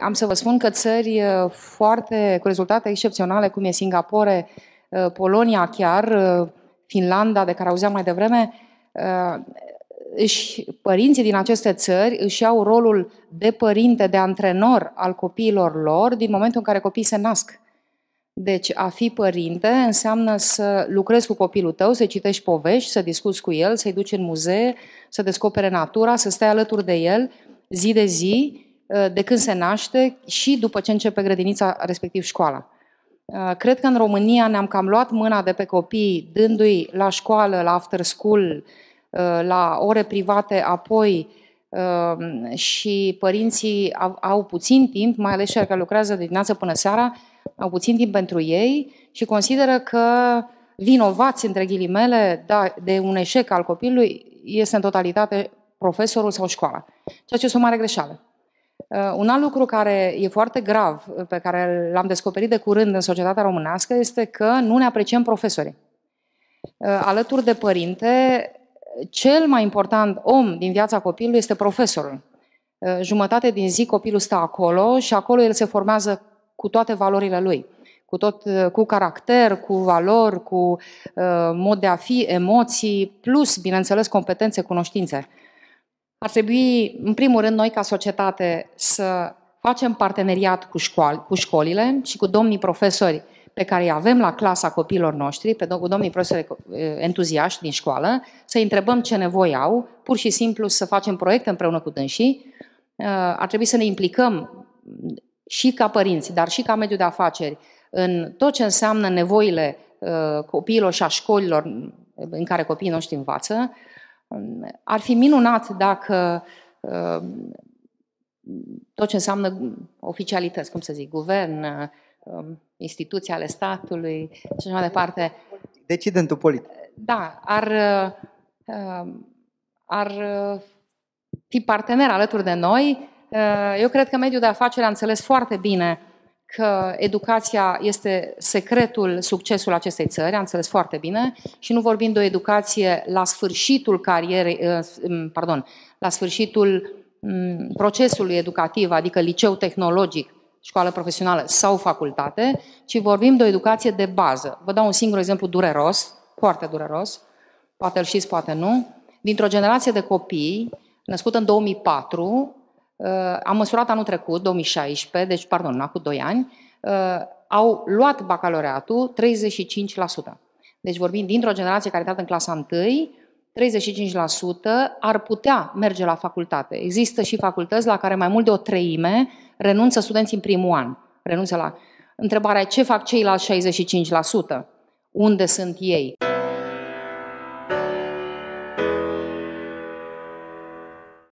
Am să vă spun că țări uh, foarte, cu rezultate excepționale, cum e Singapore, uh, Polonia chiar, uh, Finlanda, de care auzeam mai devreme, își, părinții din aceste țări își au rolul de părinte, de antrenor al copiilor lor din momentul în care copiii se nasc. Deci a fi părinte înseamnă să lucrezi cu copilul tău, să citești povești, să discuți cu el, să-i duci în muzee, să descopere natura, să stai alături de el zi de zi, uh, de când se naște și după ce începe grădinița, respectiv școala. Uh, cred că în România ne-am cam luat mâna de pe copii, dându-i la școală, la after school, uh, la ore private, apoi și părinții au, au puțin timp, mai ales cei care lucrează de dimineață până seara, au puțin timp pentru ei și consideră că vinovați, între ghilimele, da, de un eșec al copilului este în totalitate profesorul sau școala. Ceea ce este o mare greșeală. Uh, un alt lucru care e foarte grav, uh, pe care l-am descoperit de curând în societatea românească, este că nu ne apreciem profesorii. Uh, alături de părinte, cel mai important om din viața copilului este profesorul. Jumătate din zi copilul stă acolo și acolo el se formează cu toate valorile lui cu tot cu caracter, cu valori, cu uh, mod de a fi, emoții, plus, bineînțeles, competențe, cunoștințe ar trebui, în primul rând, noi ca societate să facem parteneriat cu, școal, cu școlile și cu domnii profesori pe care îi avem la clasa copiilor noștri, pe cu domnii profesori entuziaști din școală, să întrebăm ce nevoi au, pur și simplu să facem proiecte împreună cu dânsii. Ar trebui să ne implicăm și ca părinți, dar și ca mediu de afaceri, în tot ce înseamnă nevoile copiilor și a școlilor în care copiii noștri învață, Um, ar fi minunat dacă um, tot ce înseamnă oficialități, cum să zic, guvern, um, instituții ale statului și așa mai departe. Decidentul politic. Da, ar, ar fi partener alături de noi. Uh, eu cred că mediul de afaceri a înțeles foarte bine că educația este secretul succesul acestei țări, am înțeles foarte bine, și nu vorbim de o educație la sfârșitul carierei, uh, pardon, la sfârșitul procesului educativ, adică liceu tehnologic, școală profesională sau facultate, ci vorbim de o educație de bază. Vă dau un singur exemplu dureros, foarte dureros, poate îl știți, poate nu, dintr-o generație de copii născută în 2004, Uh, am măsurat anul trecut, 2016, deci, pardon, acum 2 ani, uh, au luat bacalaureatul 35%. Deci vorbim dintr-o generație care a intrat în clasa 1, 35% ar putea merge la facultate. Există și facultăți la care mai mult de o treime renunță studenții în primul an. Renunță la întrebarea ce fac ceilalți 65%? Unde sunt ei?